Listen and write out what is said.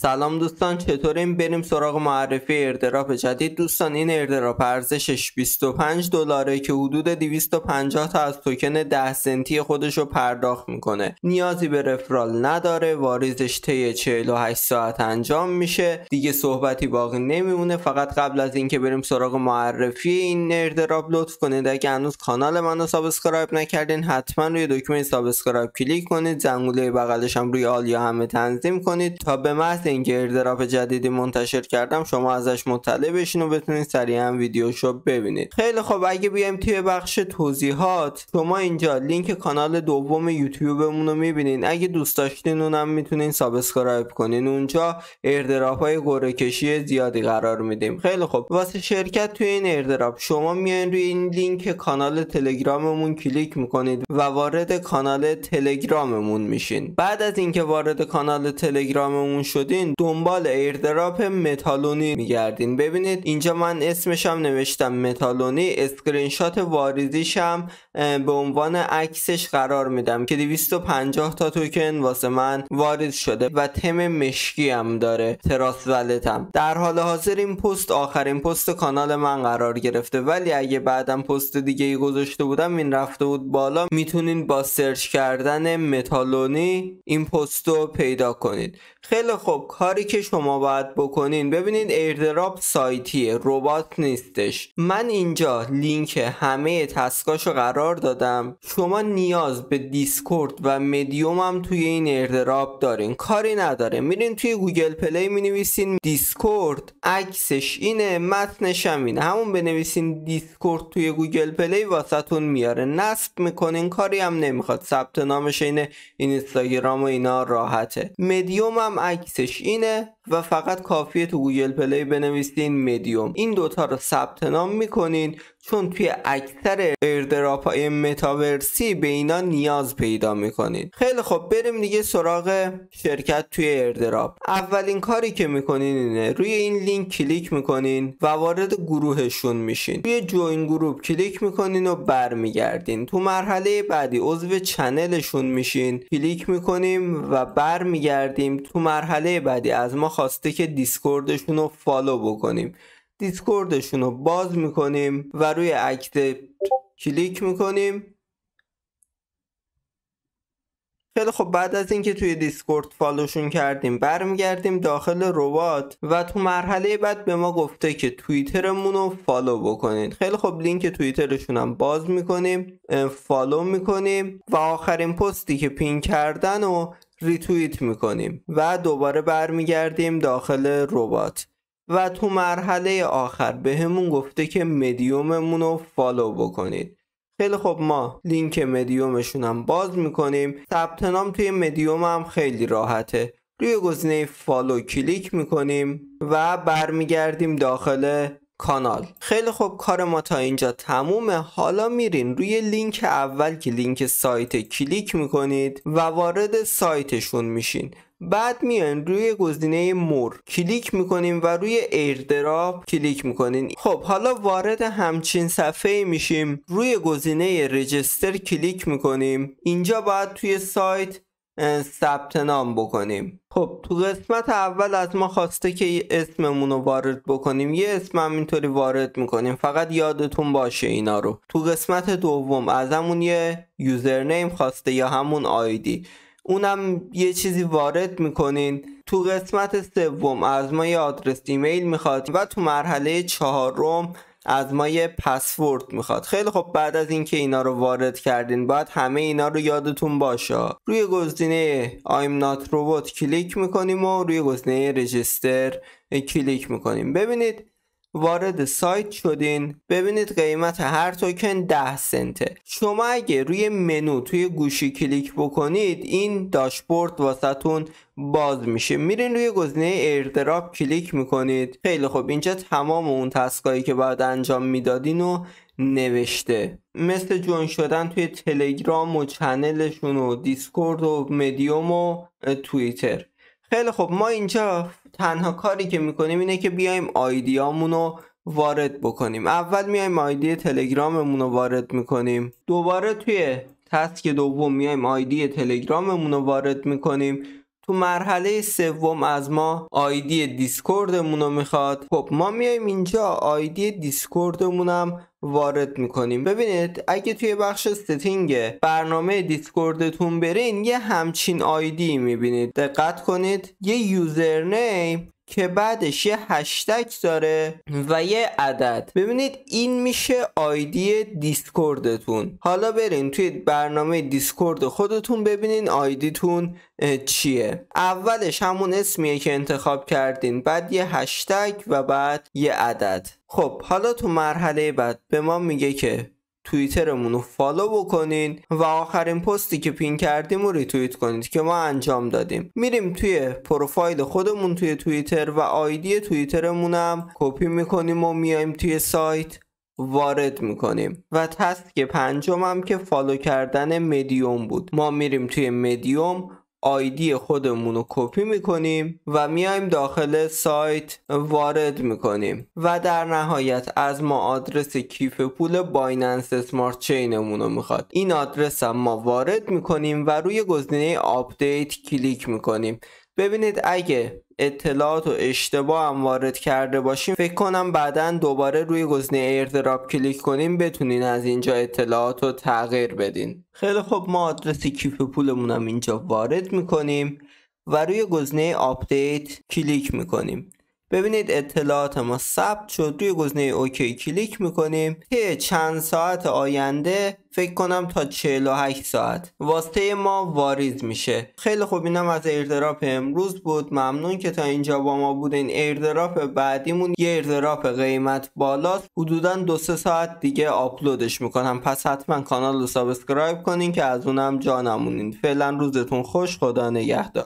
سلام دوستان چطوریم بریم سراغ معرفی اردراپ جدید دوستان این اردراپ ارزشش 25 دلاره که حدود 250 تا از توکن 10 سنتی خودش رو پرداخت میکنه نیازی به رفرال نداره واریزش طی 48 ساعت انجام میشه دیگه صحبتی باقی نمیمونه فقط قبل از اینکه بریم سراغ معرفی این اردراپ لطف کنید اگه هنوز کانال منو سابسکرایب نکردین حتما روی دکمه سابسکرایب کلیک کنید زنگوله بغلش هم روی آل یا همه تنظیم کنید تا به وقتی این جدیدی منتشر کردم شما ازش مطلع بشین و بتونید سریعا ویدیوشو ببینید خیلی خب اگه بیایم توی بخش توضیحات شما اینجا لینک کانال دوم یوتیوبمون رو میبینین اگه دوست داشتین اونم میتونین سابسکرایب کنین اونجا اردراپ های گره کشی زیادی قرار میدیم خیلی خب واسه شرکت توی این اردراپ شما میان روی این لینک کانال تلگراممون کلیک میکنید و وارد کانال تلگراممون میشین بعد از اینکه وارد کانال تلگراممون شدید بودین دنبال ایردراپ متالونی میگردین ببینید اینجا من اسمشم نوشتم متالونی اسکرین شات واریزیشم به عنوان عکسش قرار میدم که 250 تا توکن واسه من واریز شده و تم مشکی هم داره تراس ولتم در حال حاضر این پست آخرین پست کانال من قرار گرفته ولی اگه بعدم پست دیگه ای گذاشته بودم این رفته بود بالا میتونین با سرچ کردن متالونی این پست رو پیدا کنید خیلی خوب کاری که شما باید بکنین ببینید ایردراپ سایتیه ربات نیستش من اینجا لینک همه تسکاشو قرار دادم شما نیاز به دیسکورد و مدیوم هم توی این ایردراپ دارین کاری نداره میرین توی گوگل پلی مینویسین دیسکورد عکسش اینه متنش هم اینه همون بنویسین دیسکورد توی گوگل پلی واسهتون میاره نصب میکنین کاری هم نمیخواد ثبت نامش اینه این اینستاگرام و اینا راحته مدیوم هم عکسش اینه و فقط کافیه تو گوگل پلی بنویسین میدیوم این دوتا رو ثبت نام میکنین چون توی اکثر ایردراپ های متاورسی به اینا نیاز پیدا میکنین خیلی خب بریم دیگه سراغ شرکت توی ایردراپ اولین کاری که میکنین اینه روی این لینک کلیک میکنین و وارد گروهشون میشین روی جوین گروپ کلیک میکنین و برمیگردین تو مرحله بعدی عضو چنلشون میشین کلیک میکنیم و برمیگردیم تو مرحله بعدی از ما خواسته که دیسکوردشون رو فالو بکنیم دیسکوردشون رو باز میکنیم و روی اکت کلیک میکنیم خیلی خب بعد از اینکه توی دیسکورد فالوشون کردیم برمیگردیم داخل ربات و تو مرحله بعد به ما گفته که توییترمون رو فالو بکنید خیلی خب لینک توییترشون هم باز میکنیم فالو میکنیم و آخرین پستی که پین کردن و ریتویت میکنیم و دوباره برمیگردیم داخل ربات و تو مرحله آخر بهمون به گفته که مدیوممون رو فالو بکنید خیلی خب ما لینک مدیومشون هم باز میکنیم ثبت نام توی مدیوم هم خیلی راحته روی گزینه فالو کلیک میکنیم و برمیگردیم داخل کانال خیلی خوب کار ما تا اینجا تمومه حالا میرین روی لینک اول که لینک سایت کلیک میکنید و وارد سایتشون میشین بعد میان روی گزینه مور کلیک میکنیم و روی ایردراب کلیک میکنین خب حالا وارد همچین صفحه میشیم روی گزینه رجستر کلیک میکنیم اینجا باید توی سایت ثبت نام بکنیم خب تو قسمت اول از ما خواسته که اسممون رو وارد بکنیم یه اسم هم اینطوری وارد میکنیم فقط یادتون باشه اینا رو تو قسمت دوم از همون یه یوزرنیم خواسته یا همون آیدی اونم یه چیزی وارد میکنین تو قسمت سوم از ما یه آدرس ایمیل میخواد و تو مرحله چهارم از ما یه پسورد میخواد خیلی خب بعد از اینکه اینا رو وارد کردین باید همه اینا رو یادتون باشه روی گزینه I'm not robot کلیک میکنیم و روی گزینه رجیستر کلیک میکنیم ببینید وارد سایت شدین ببینید قیمت هر توکن 10 سنته شما اگه روی منو توی گوشی کلیک بکنید این داشبورد واسهتون باز میشه میرین روی گزینه ایردراب کلیک میکنید خیلی خب اینجا تمام اون تسکایی که باید انجام میدادین و نوشته مثل جون شدن توی تلگرام و چنلشون و دیسکورد و مدیوم و توییتر خیلی خب ما اینجا تنها کاری که میکنیم اینه که بیایم آیدیامون رو وارد بکنیم اول میایم آیدی تلگراممون رو وارد میکنیم دوباره توی تسک دوم میایم آیدی تلگراممون رو وارد میکنیم مرحله سوم از ما آیدی دیسکوردمون رو میخواد خب ما میایم اینجا آیدی دیسکوردمون هم وارد میکنیم ببینید اگه توی بخش ستینگ برنامه دیسکوردتون برین یه همچین آیدی میبینید دقت کنید یه یوزرنیم که بعدش یه هشتک داره و یه عدد ببینید این میشه آیدی دیسکوردتون حالا برین توی برنامه دیسکورد خودتون ببینین آیدیتون چیه اولش همون اسمیه که انتخاب کردین بعد یه هشتک و بعد یه عدد خب حالا تو مرحله بعد به ما میگه که توییترمون رو فالو بکنین و آخرین پستی که پین کردیم رو توییت کنید که ما انجام دادیم میریم توی پروفایل خودمون توی توییتر و آیدی توییترمون هم کپی میکنیم و میایم توی سایت وارد میکنیم و که پنجم هم که فالو کردن مدیوم بود ما میریم توی مدیوم آیدی خودمون رو کپی میکنیم و میایم داخل سایت وارد میکنیم و در نهایت از ما آدرس کیف پول بایننس اسمارت چینمون رو میخواد این آدرس هم ما وارد میکنیم و روی گزینه آپدیت کلیک میکنیم ببینید اگه اطلاعات و اشتباه هم وارد کرده باشیم فکر کنم بعدا دوباره روی گزینه ایردراپ کلیک کنیم بتونین از اینجا اطلاعات رو تغییر بدین خیلی خب ما آدرس کیف پولمون هم اینجا وارد میکنیم و روی گزینه آپدیت کلیک میکنیم ببینید اطلاعات ما ثبت شد روی گزینه اوکی کلیک میکنیم طی چند ساعت آینده فکر کنم تا 48 ساعت واسطه ما واریز میشه خیلی خوب اینم از ایردراپ امروز بود ممنون که تا اینجا با ما بودین ایردراپ بعدیمون یه ایردراپ قیمت بالاست حدودا دو سه ساعت دیگه آپلودش میکنم پس حتما کانال رو سابسکرایب کنین که از اونم جا نمونین فعلا روزتون خوش خدا نگهدار